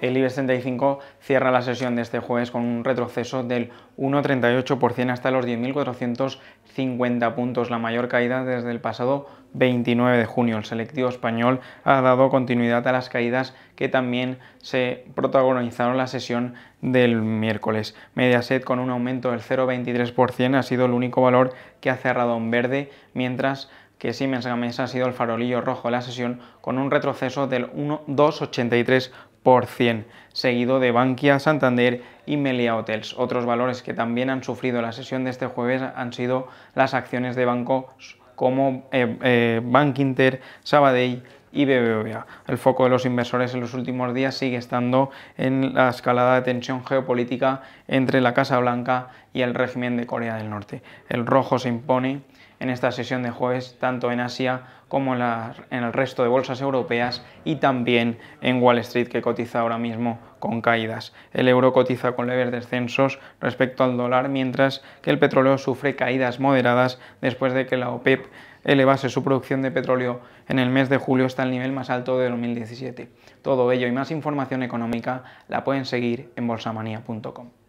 El IBEX 35 cierra la sesión de este jueves con un retroceso del 1,38% hasta los 10.450 puntos, la mayor caída desde el pasado 29 de junio. El selectivo español ha dado continuidad a las caídas que también se protagonizaron la sesión del miércoles. Mediaset con un aumento del 0,23% ha sido el único valor que ha cerrado en verde, mientras que Siemens Gamesa ha sido el farolillo rojo de la sesión con un retroceso del 1,283% seguido de Bankia, Santander y Melia Hotels. Otros valores que también han sufrido la sesión de este jueves han sido las acciones de bancos como eh, eh, Bankinter, Sabadell, y BBVA. El foco de los inversores en los últimos días sigue estando en la escalada de tensión geopolítica entre la Casa Blanca y el régimen de Corea del Norte. El rojo se impone en esta sesión de jueves tanto en Asia como en el resto de bolsas europeas y también en Wall Street que cotiza ahora mismo con caídas. El euro cotiza con leves descensos respecto al dólar, mientras que el petróleo sufre caídas moderadas después de que la OPEP e elevase su producción de petróleo en el mes de julio hasta el nivel más alto de 2017. Todo ello y más información económica la pueden seguir en bolsamanía.com.